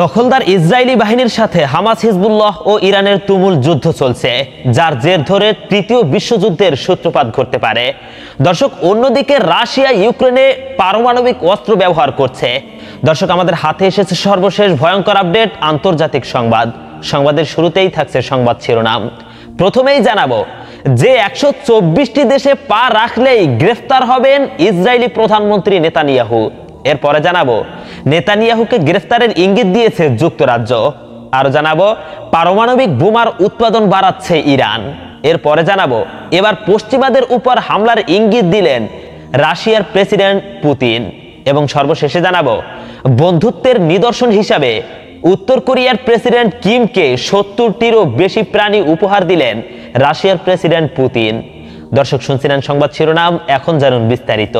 দখলদার ইসরায়েলি বাহিনীর সাথে হামাস হিজবুল্লাহ ও ইরানের তুমুল যুদ্ধ চলছে যার জের ধরে তৃতীয় বিশ্বযুদ্ধের সূত্রপাত ঘটতে পারে দর্শক অন্যদিকে রাশিয়া ইউক্রেনে পারমাণবিক অস্ত্র ব্যবহার করছে দর্শক আমাদের হাতে এসেছে সর্বশেষ ভয়ঙ্কর আপডেট আন্তর্জাতিক সংবাদ সংবাদের শুরুতেই থাকছে সংবাদ শিরোনাম প্রথমেই জানাবো যে একশো চব্বিশটি দেশে পা রাখলেই গ্রেফতার হবেন ইসরায়েলি প্রধানমন্ত্রী নেতানিয়াহু এরপরে জানাবো নেতানিয়াহুকে গ্রেফতারের ইঙ্গিত দিয়েছে যুক্তরাজ্য আরও জানাবো পারমাণবিক বোমার উৎপাদন বাড়াচ্ছে ইরান এরপরে জানাবো এবার পশ্চিমাদের উপর হামলার ইঙ্গিত দিলেন রাশিয়ার প্রেসিডেন্ট পুতিন এবং সর্বশেষে জানাবো বন্ধুত্বের নিদর্শন হিসাবে উত্তর কোরিয়ার প্রেসিডেন্ট কিমকে সত্তরটিরও বেশি প্রাণী উপহার দিলেন রাশিয়ার প্রেসিডেন্ট পুতিন দর্শক শুনছিলেন সংবাদ শিরোনাম এখন জানুন বিস্তারিত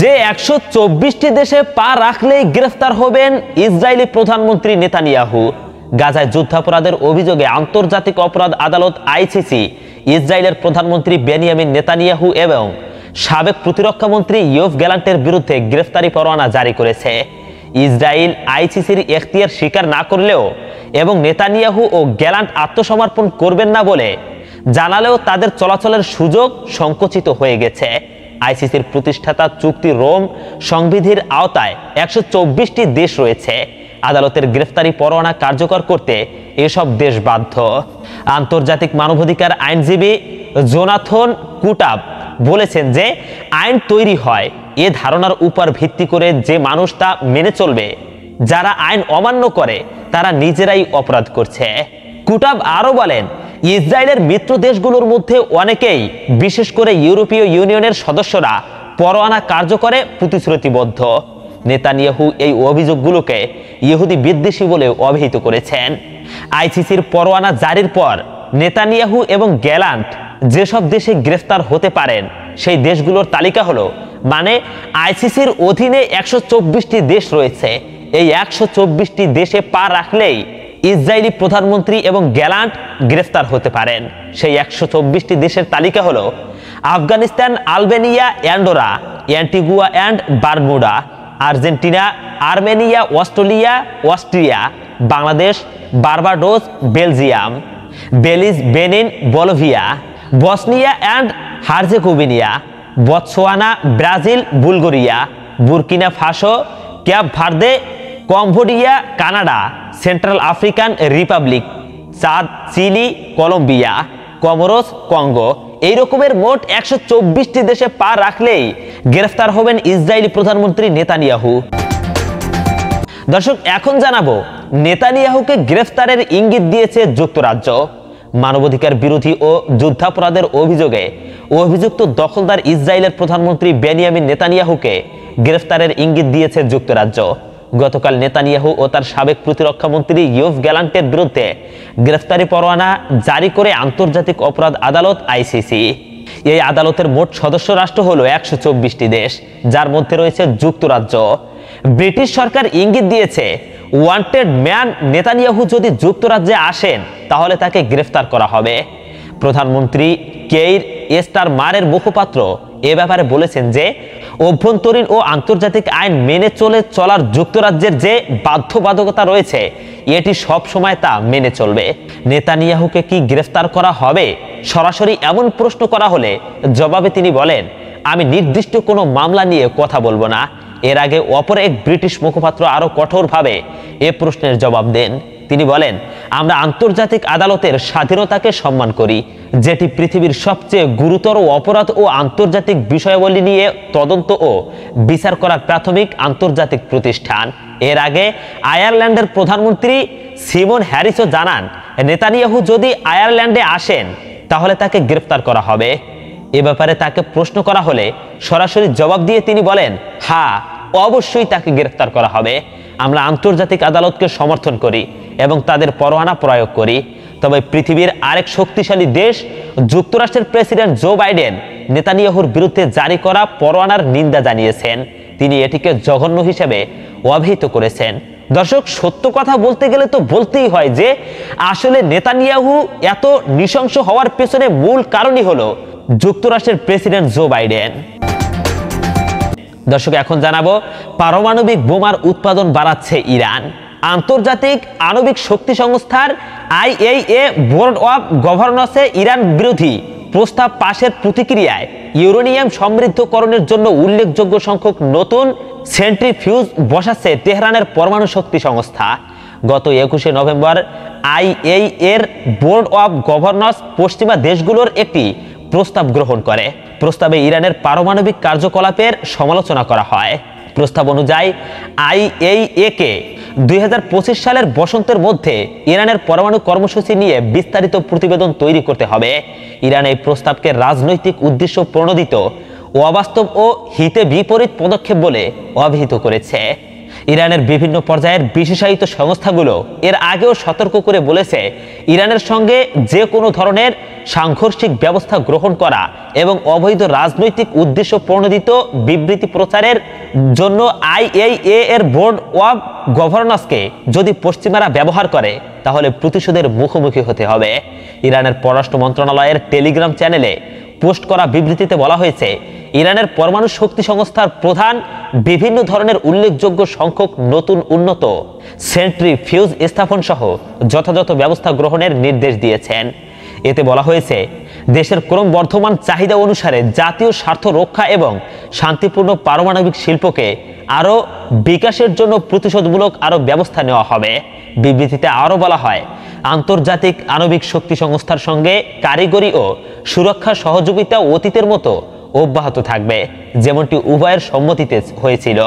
যে একশো চব্বিশটি দেশে পা রাখলেই গ্রেফতার হবেন ইসরায়েলি প্রধানমন্ত্রী নেতানিয়াহু গাজায় যুদ্ধাপরাধের অভিযোগে আন্তর্জাতিক অপরাধ আদালত আইসিসি ইসরায়েলের প্রধানমন্ত্রী বেনিয়ামিন নেতানিয়াহু এবং সাবেক প্রতিরক্ষামন্ত্রী ইউফ গ্যালান্টের বিরুদ্ধে গ্রেফতারি পরোয়ানা জারি করেছে ইসরায়েল আইসিসির এখতিয়ার স্বীকার না করলেও এবং নেতানিয়াহু ও গ্যালান্ট আত্মসমর্পণ করবেন না বলে জানালেও তাদের চলাচলের সুযোগ সংকুচিত হয়ে গেছে আইসিসির প্রতিষ্ঠাতা চুক্তি রোম সংবিধির আওতায় একশো চব্বিশটি দেশ রয়েছে আদালতের গ্রেফতারি পরোয়ানা কার্যকর করতে এসব দেশ বাধ্য আন্তর্জাতিক মানবাধিকার আইনজীবী জোনাথন কুটাব বলেছেন যে আইন তৈরি হয় এ ধারণার উপর ভিত্তি করে যে মানুষ তা মেনে চলবে যারা আইন অমান্য করে তারা নিজেরাই অপরাধ করছে কুটাব আরও বলেন ইসরায়েলের মিত্র দেশগুলোর মধ্যে অনেকেই বিশেষ করে ইউরোপীয় ইউনিয়নের সদস্যরা পরোয়ানা কার্যকরে প্রতিশ্রুতিবদ্ধ নেতানিয়াহু এই অভিযোগগুলোকে ইহুদি বিদ্বেষী বলে অভিহিত করেছেন আইসিসির পরোয়ানা জারির পর নেতানিয়াহু এবং গ্যালান্ট যেসব দেশে গ্রেফতার হতে পারেন সেই দেশগুলোর তালিকা হলো মানে আইসিসির অধীনে একশো দেশ রয়েছে এই একশো দেশে পা রাখলেই ইসরায়েলি প্রধানমন্ত্রী এবং গ্যালান্ট গ্রেফতার হতে পারেন সেই একশো চব্বিশটি দেশের তালিকা হল Afghanistan Albania Andorra Antigua and Barbuda Argentina Armenia Australia Austria Bangladesh Barbados Belgium Belize Benin Bolivia Bosnia and Herzegovina Botswana Brazil Bulgaria Burkina Faso Cape Verde Cambodia Canada Central African Republic Chad Chile Colombia Comoros Congo এই রকমের মোট একশো চব্বিশটি দেশে পা রাখলেই গ্রেফতার হবেন ইসরায়েলি প্রধানমন্ত্রী নেতানিয়াহু দর্শক এখন জানাবো নেতানিয়াহুকে গ্রেফতারের ইঙ্গিত দিয়েছে যুক্তরাজ্য মানবাধিকার বিরোধী ও যুদ্ধাপরাধের অভিযোগে অভিযুক্ত দখলদার ইসরায়েলের প্রধানমন্ত্রী বেনিয়ামিন নেতানিয়াহুকে গ্রেফতারের ইঙ্গিত দিয়েছে যুক্তরাজ্য গতকাল নেতানিয়াহু ও তার সাবেক প্রতিরক্ষামন্ত্রী ইউফ গ্যালান্টের বিরুদ্ধে গ্রেফতারি পরোয়ানা জারি করে আন্তর্জাতিক অপরাধ আদালত আইসিসি এই আদালতের মোট সদস্য রাষ্ট্র হল একশো চব্বিশটি দেশ যার মধ্যে রয়েছে যুক্তরাজ্য ব্রিটিশ সরকার ইঙ্গিত দিয়েছে ওয়ান্টেড ম্যান নেতানিয়াহু যদি যুক্তরাজ্যে আসেন তাহলে তাকে গ্রেফতার করা হবে প্রধানমন্ত্রী কেইর এস্টার মারের মুখপাত্র এ ব্যাপারে বলেছেন যে অভ্যন্তরীণ ও আন্তর্জাতিক আইন মেনে চলে চলার যুক্তরাজ্যের যে বাধ্যবাধকতা রয়েছে এটি সব সময় তা মেনে চলবে নেতানিয়াহুকে কি গ্রেফতার করা হবে সরাসরি এমন প্রশ্ন করা হলে জবাবে তিনি বলেন আমি নির্দিষ্ট কোনো মামলা নিয়ে কথা বলবো না এর আগে অপর এক ব্রিটিশ মুখপাত্র আরও কঠোরভাবে এ প্রশ্নের জবাব দেন তিনি বলেন আমরা আন্তর্জাতিক আদালতের স্বাধীনতাকে সম্মান করি যেটি পৃথিবীর সবচেয়ে গুরুতর অপরাধ ও আন্তর্জাতিক বিষয়াবলী নিয়ে তদন্ত ও বিচার করার প্রাথমিক আন্তর্জাতিক প্রতিষ্ঠান এর আগে আয়ারল্যান্ডের প্রধানমন্ত্রী সিমন হ্যারিসও জানান নেতানিয়াহু যদি আয়ারল্যান্ডে আসেন তাহলে তাকে গ্রেফতার করা হবে এ ব্যাপারে তাকে প্রশ্ন করা হলে সরাসরি জবাব দিয়ে তিনি বলেন হা হ্যাঁ, অবশ্যই তাকে গ্রেফতার করা হবে আমরা আন্তর্জাতিক আদালতকে সমর্থন করি এবং তাদের পরোয়ানা প্রয়োগ করি তবে পৃথিবীর আরেক শক্তিশালী দেশ যুক্তরাষ্ট্রের প্রেসিডেন্ট জো বাইডেন নেতানিয়াহুর বিরুদ্ধে জারি করা পরোয়ানার নিন্দা জানিয়েছেন তিনি এটিকে জঘন্য হিসেবে অভিহিত করেছেন দর্শক সত্য কথা বলতে গেলে তো বলতেই হয় যে আসলে নেতানিয়াহু এত নৃশংস হওয়ার পেছনে মূল কারণই হলো যুক্তরাষ্ট্রের প্রেসিডেন্ট জো বাইডেন দর্শক এখন জানাবো পারমাণবিক বোমার উৎপাদন বাড়াচ্ছে ইরান আন্তর্জাতিক আণবিক শক্তি সংস্থার আইএইএ বোর্ড অব গভর্নসে ইরান বিরোধী প্রস্তাব পাশের প্রতিক্রিয়ায় ইউরেনিয়াম সমৃদ্ধকরণের জন্য উল্লেখযোগ্য সংখ্যক নতুন সেন্ট্রিফিউজ বসাচ্ছে তেহরানের পরমাণু শক্তি সংস্থা গত একুশে নভেম্বর আইএইএর বোর্ড অব গভর্নস পশ্চিমা দেশগুলোর একটি প্রস্তাব গ্রহণ করে প্রস্তাবে ইরানের পারমাণবিক কার্যকলাপের সমালোচনা করা হয় প্রস্তাব অনুযায়ী কে দুই সালের বসন্তের মধ্যে ইরানের পরমাণু কর্মসূচি নিয়ে বিস্তারিত প্রতিবেদন তৈরি করতে হবে ইরান এই প্রস্তাবকে রাজনৈতিক উদ্দেশ্য প্রণোদিত অবাস্তব ও হিতে বিপরীত পদক্ষেপ বলে অভিহিত করেছে ইরানের বিভিন্ন পর্যায়ের বিশেষায়িত সংস্থাগুলো এর আগেও সতর্ক করে বলেছে ইরানের সঙ্গে যে কোনো ধরনের সাংঘর্ষিক ব্যবস্থা গ্রহণ করা এবং অবৈধ রাজনৈতিক উদ্দেশ্য প্রণোদিত বিবৃতি প্রচারের জন্য আইএইএ এর বোর্ড অব গভর্নেন্সকে যদি পশ্চিমারা ব্যবহার করে তাহলে প্রতিশোধের মুখোমুখি হতে হবে ইরানের পররাষ্ট্র মন্ত্রণালয়ের টেলিগ্রাম চ্যানেলে পোস্ট করা বিবৃতিতে বলা হয়েছে ইরানের পরমাণু শক্তি সংস্থার প্রধান বিভিন্ন ধরনের উল্লেখযোগ্য সংখ্যক নতুন উন্নত সেন্ট্রি ফিউজ স্থাপন সহ যথাযথ ব্যবস্থা গ্রহণের নির্দেশ দিয়েছেন এতে বলা হয়েছে দেশের ক্রমবর্ধমান চাহিদা অনুসারে জাতীয় স্বার্থ রক্ষা এবং শান্তিপূর্ণ পারমাণবিক শিল্পকে আরও বিকাশের জন্য প্রতিশোধমূলক আরও ব্যবস্থা নেওয়া হবে বিবৃতিতে আরও বলা হয় আন্তর্জাতিক আণবিক শক্তি সংস্থার সঙ্গে কারিগরি ও সুরক্ষা সহযোগিতা অতীতের মতো অব্যাহত থাকবে যেমনটি উভয়ের সম্মতিতে হয়েছিল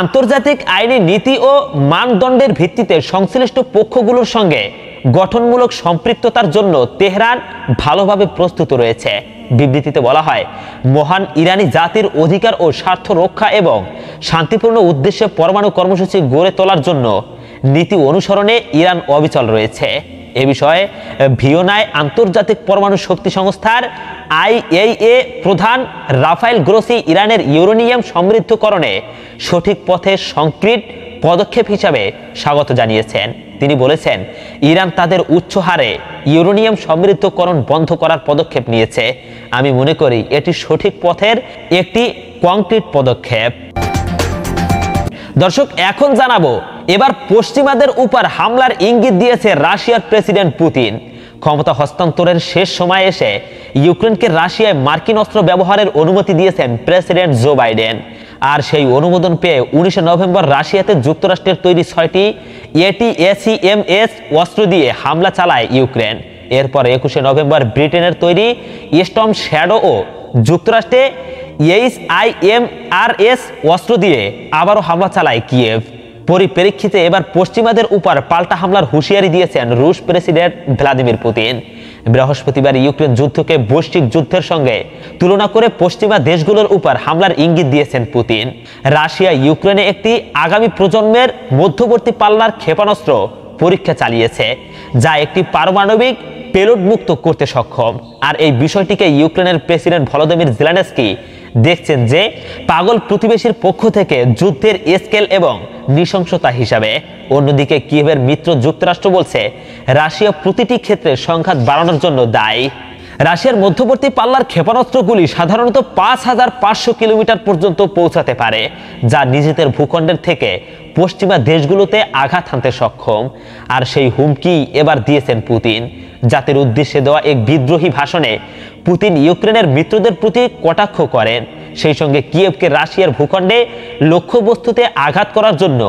আন্তর্জাতিক আইনি নীতি ও মানদণ্ডের ভিত্তিতে সংশ্লিষ্ট পক্ষগুলোর সঙ্গে গঠনমূলক সম্পৃক্ততার জন্য তেহরান ভালোভাবে প্রস্তুত রয়েছে বিবৃতিতে বলা হয় মহান ইরানি জাতির অধিকার ও স্বার্থ রক্ষা এবং শান্তিপূর্ণ উদ্দেশ্যে পরমাণু কর্মসূচি গড়ে তোলার জন্য নীতি অনুসরণে ইরান অবিচল রয়েছে এ বিষয়ে ভিয়েনায় আন্তর্জাতিক পরমাণু শক্তি সংস্থার আইএইএ প্রধান রাফায়েল গ্রোসি ইরানের ইউরেনিয়াম সমৃদ্ধকরণে সঠিক পথে সংকৃত পদক্ষেপ হিসাবে স্বাগত জানিয়েছেন তিনি বলেছেন ইরান তাদের উচ্চ হারে ইউরোনিয়াম সমৃদ্ধকরণ বন্ধ করার পদক্ষেপ নিয়েছে আমি মনে করি এটি সঠিক পথের একটি কংক্রিট পদক্ষেপ দর্শক এখন জানাবো এবার পশ্চিমাদের উপর হামলার ইঙ্গিত দিয়েছে রাশিয়ার প্রেসিডেন্ট পুতিন ক্ষমতা হস্তান্তরের শেষ সময় এসে ইউক্রেনকে রাশিয়ায় মার্কিন অস্ত্র ব্যবহারের অনুমতি দিয়েছেন প্রেসিডেন্ট জো বাইডেন আর সেই অনুমোদন পেয়ে উনিশে নভেম্বর রাশিয়াতে যুক্তরাষ্ট্রের তৈরি ছয়টি এটি এসিএমএস অস্ত্র দিয়ে হামলা চালায় ইউক্রেন এরপর একুশে নভেম্বর ব্রিটেনের তৈরি স্টম শ্যাডো ও যুক্তরাষ্ট্রে H I M R S অস্ত্র দিয়ে আবারও হামলা চালায় কিয়েভ পরিপ্রেক্ষিতে এবার পশ্চিমাদের উপর পাল্টা হামলার হুঁশিয়ারি দিয়েছেন রুশ প্রেসিডেন্ট ভ্লাদিমির পুতিন বৃহস্পতিবার ইউক্রেন যুদ্ধকে বৈশ্বিক যুদ্ধের সঙ্গে তুলনা করে পশ্চিমা দেশগুলোর উপর হামলার ইঙ্গিত দিয়েছেন পুতিন রাশিয়া ইউক্রেনে একটি আগামী প্রজন্মের মধ্যবর্তী পাল্লার ক্ষেপণাস্ত্র পরীক্ষা চালিয়েছে যা একটি পারমাণবিক পেলোড মুক্ত করতে সক্ষম আর এই বিষয়টিকে ইউক্রেনের প্রেসিডেন্ট ভলোদিমির জেলানেস্কি দেখছেন যে পাগল প্রতিবেশীর পক্ষ থেকে যুদ্ধের স্কেল এবং নৃশংসতা হিসাবে অন্যদিকে কিয়েভের মিত্র যুক্তরাষ্ট্র বলছে রাশিয়া প্রতিটি ক্ষেত্রে সংঘাত বাড়ানোর জন্য দায়ী রাশিয়ার মধ্যবর্তী পাল্লার ক্ষেপণাস্ত্রগুলি সাধারণত পাঁচ হাজার পাঁচশো কিলোমিটার পর্যন্ত পৌঁছাতে পারে যা নিজেদের ভূখণ্ডের থেকে পশ্চিমা দেশগুলোতে আঘাত হানতে সক্ষম আর সেই হুমকি এবার দিয়েছেন পুতিন জাতির উদ্দেশ্যে দেওয়া এক বিদ্রোহী ভাষণে পুতিন ইউক্রেনের মিত্রদের প্রতি কটাক্ষ করেন সেই সঙ্গে কিয়েভকে রাশিয়ার ভূখণ্ডে লক্ষ্যবস্তুতে আঘাত করার জন্য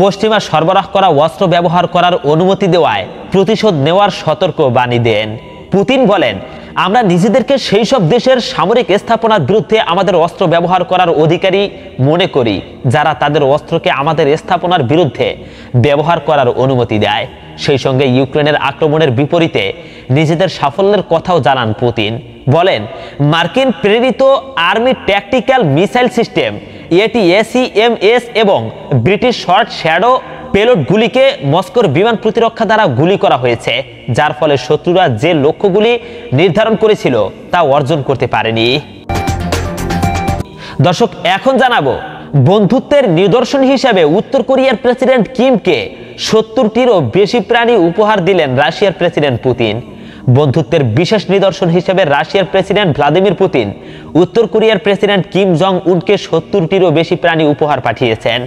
পশ্চিমা সরবরাহ করা অস্ত্র ব্যবহার করার অনুমতি দেওয়ায় প্রতিশোধ নেওয়ার সতর্ক বাণী দেন পুতিন বলেন আমরা নিজেদেরকে সেই সব দেশের সামরিক স্থাপনার বিরুদ্ধে আমাদের অস্ত্র ব্যবহার করার অধিকারী মনে করি যারা তাদের অস্ত্রকে আমাদের স্থাপনার বিরুদ্ধে ব্যবহার করার অনুমতি দেয় সেই সঙ্গে ইউক্রেনের আক্রমণের বিপরীতে নিজেদের সাফল্যের কথাও জানান পুতিন বলেন মার্কিন প্রেরিত আর্মি ট্যাকটিক্যাল মিসাইল সিস্টেম এটি এসি এম এস এবং ব্রিটিশ শর্ট শ্যাডো পেলটগুলিকে মস্কোর বিমান প্রতিরক্ষা দ্বারা গুলি করা হয়েছে যার ফলে শত্রুরা যে লক্ষ্যগুলি নির্ধারণ করেছিল তা অর্জন করতে পারেনি দর্শক এখন জানাবো বন্ধুত্বের নিদর্শন হিসেবে উত্তর কোরিয়ার প্রেসিডেন্ট কিমকে সত্তরটিরও বেশি প্রাণী উপহার দিলেন রাশিয়ার প্রেসিডেন্ট পুতিন বন্ধুত্বের বিশেষ নিদর্শন হিসেবে রাশিয়ার প্রেসিডেন্ট ভ্লাদিমির পুতিন উত্তর কোরিয়ার প্রেসিডেন্ট কিম জং উনকে সত্তরটিরও বেশি প্রাণী উপহার পাঠিয়েছেন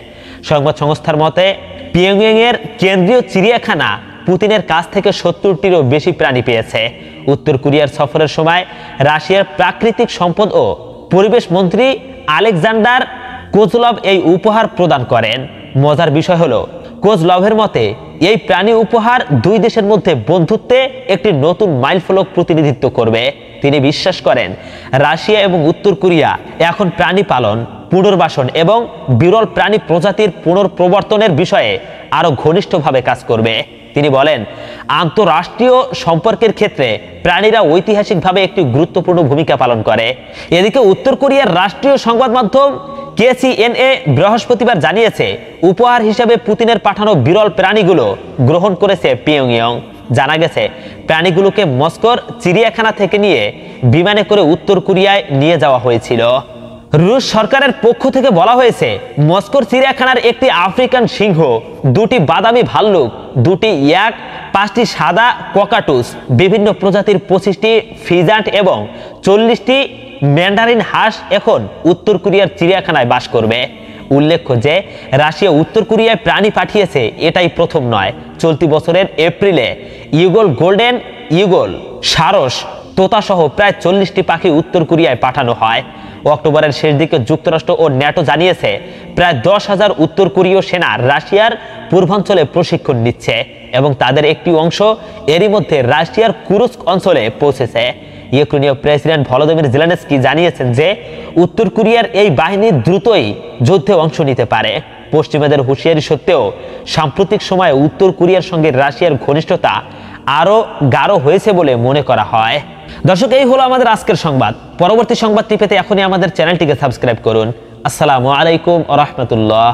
সংবাদ সংস্থার মতে পিয়ংয়ের কেন্দ্রীয় চিড়িয়াখানা পুতিনের কাছ থেকে সত্তরটিরও বেশি প্রাণী পেয়েছে উত্তর কোরিয়ার সফরের সময় রাশিয়ার প্রাকৃতিক সম্পদ ও পরিবেশ মন্ত্রী আলেকজান্ডার কোজলভ এই উপহার প্রদান করেন মজার বিষয় হলো কোজলভের মতে এই প্রাণী উপহার দুই দেশের মধ্যে বন্ধুত্বে একটি নতুন মাইলফলক প্রতিনিধিত্ব করবে তিনি বিশ্বাস করেন রাশিয়া এবং উত্তর কোরিয়া এখন প্রাণী পালন পুনর্বাসন এবং বিরল প্রাণী প্রজাতির পুনর্প্রবর্তনের বিষয়ে আরও ঘনিষ্ঠভাবে কাজ করবে তিনি বলেন আন্তঃরাষ্ট্রীয় সম্পর্কের ক্ষেত্রে প্রাণীরা ঐতিহাসিকভাবে একটি গুরুত্বপূর্ণ ভূমিকা পালন করে এদিকে উত্তর কোরিয়ার রাষ্ট্রীয় সংবাদ মাধ্যম কেসিএনএ বৃহস্পতিবার জানিয়েছে উপহার হিসেবে পুতিনের পাঠানো বিরল প্রাণীগুলো গ্রহণ করেছে পিয়ংইয়ং জানা গেছে প্রাণীগুলোকে মস্কোর চিড়িয়াখানা থেকে নিয়ে বিমানে করে উত্তর কোরিয়ায় নিয়ে যাওয়া হয়েছিল রুশ সরকারের পক্ষ থেকে বলা হয়েছে মস্কোর চিড়িয়াখানার একটি আফ্রিকান সিংহ দুটি বাদামি ভাল্লুক দুটি ইয়াক পাঁচটি সাদা ককাটুস বিভিন্ন প্রজাতির পঁচিশটি ফিজান্ট এবং চল্লিশটি ম্যান্ডারিন হাঁস এখন উত্তর কোরিয়ার চিড়িয়াখানায় বাস করবে উল্লেখ্য যে রাশিয়া উত্তর কোরিয়ায় প্রাণী পাঠিয়েছে এটাই প্রথম নয় চলতি বছরের এপ্রিলে ইগল গোল্ডেন ইগল সারস তোতাসহ প্রায় চল্লিশটি পাখি উত্তর কোরিয়ায় পাঠানো হয় অক্টোবরের শেষ দিকে যুক্তরাষ্ট্র ও ন্যাটো জানিয়েছে প্রায় দশ হাজার উত্তর কোরীয় সেনা রাশিয়ার পূর্বাঞ্চলে প্রশিক্ষণ নিচ্ছে এবং তাদের একটি অংশ এরই মধ্যে রাশিয়ার কুরুস্ক অঞ্চলে পৌঁছেছে ইউক্রেনীয় প্রেসিডেন্ট ভলোদিমির জেলেনস্কি জানিয়েছেন যে উত্তর কোরিয়ার এই বাহিনী দ্রুতই যুদ্ধে অংশ নিতে পারে পশ্চিমাদের হুঁশিয়ারি সত্ত্বেও সাম্প্রতিক সময়ে উত্তর কোরিয়ার সঙ্গে রাশিয়ার ঘনিষ্ঠতা আরও গাঢ় হয়েছে বলে মনে করা হয় দর্শক এই হলো আমাদের আজকের সংবাদ পরবর্তী সংবাদটি পেতে এখনই আমাদের চ্যানেলটিকে সাবস্ক্রাইব করুন আসসালামু আলাইকুম রহমতুল্লাহ